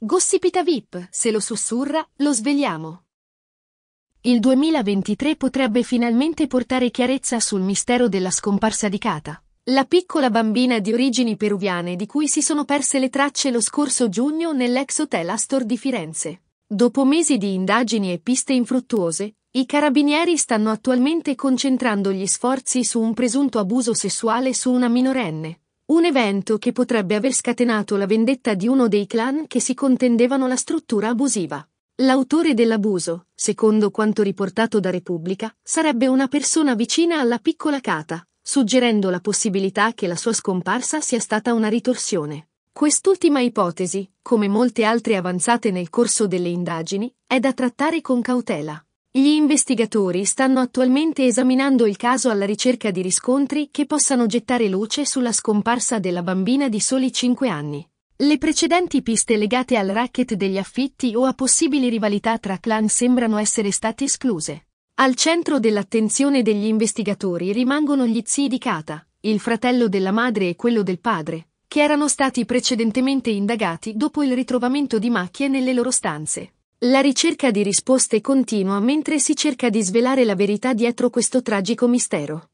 Gossipita VIP, se lo sussurra, lo svegliamo. Il 2023 potrebbe finalmente portare chiarezza sul mistero della scomparsa di Kata, la piccola bambina di origini peruviane di cui si sono perse le tracce lo scorso giugno nell'ex hotel Astor di Firenze. Dopo mesi di indagini e piste infruttuose, i carabinieri stanno attualmente concentrando gli sforzi su un presunto abuso sessuale su una minorenne, un evento che potrebbe aver scatenato la vendetta di uno dei clan che si contendevano la struttura abusiva. L'autore dell'abuso, secondo quanto riportato da Repubblica, sarebbe una persona vicina alla piccola Kata, suggerendo la possibilità che la sua scomparsa sia stata una ritorsione. Quest'ultima ipotesi, come molte altre avanzate nel corso delle indagini, è da trattare con cautela. Gli investigatori stanno attualmente esaminando il caso alla ricerca di riscontri che possano gettare luce sulla scomparsa della bambina di soli 5 anni. Le precedenti piste legate al racket degli affitti o a possibili rivalità tra clan sembrano essere state escluse. Al centro dell'attenzione degli investigatori rimangono gli zii di Kata, il fratello della madre e quello del padre, che erano stati precedentemente indagati dopo il ritrovamento di macchie nelle loro stanze. La ricerca di risposte continua mentre si cerca di svelare la verità dietro questo tragico mistero.